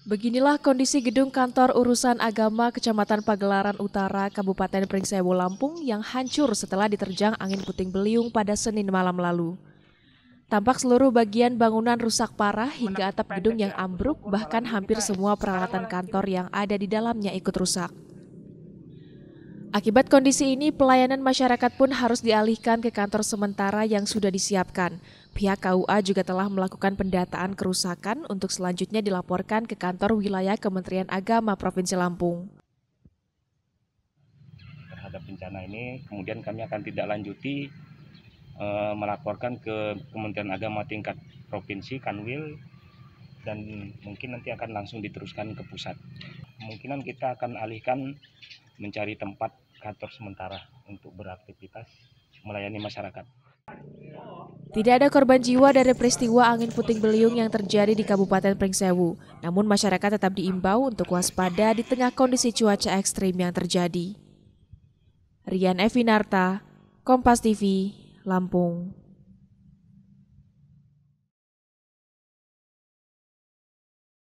Beginilah kondisi gedung kantor urusan agama Kecamatan Pagelaran Utara, Kabupaten Pringsewu, Lampung yang hancur setelah diterjang angin puting beliung pada Senin malam lalu. Tampak seluruh bagian bangunan rusak parah hingga atap gedung yang ambruk, bahkan hampir semua peralatan kantor yang ada di dalamnya ikut rusak. Akibat kondisi ini, pelayanan masyarakat pun harus dialihkan ke kantor sementara yang sudah disiapkan. Pihak KUA juga telah melakukan pendataan kerusakan untuk selanjutnya dilaporkan ke kantor wilayah Kementerian Agama Provinsi Lampung. Terhadap bencana ini, kemudian kami akan tidak lanjuti e, eh, melaporkan ke Kementerian Agama tingkat provinsi Kanwil dan mungkin nanti akan langsung diteruskan ke pusat. Kemungkinan kita akan alihkan mencari tempat kantor sementara untuk beraktivitas melayani masyarakat. Tidak ada korban jiwa dari peristiwa angin puting beliung yang terjadi di Kabupaten Pringsewu. Namun masyarakat tetap diimbau untuk waspada di tengah kondisi cuaca ekstrim yang terjadi. Rian Evinarta, Kompas TV, Lampung.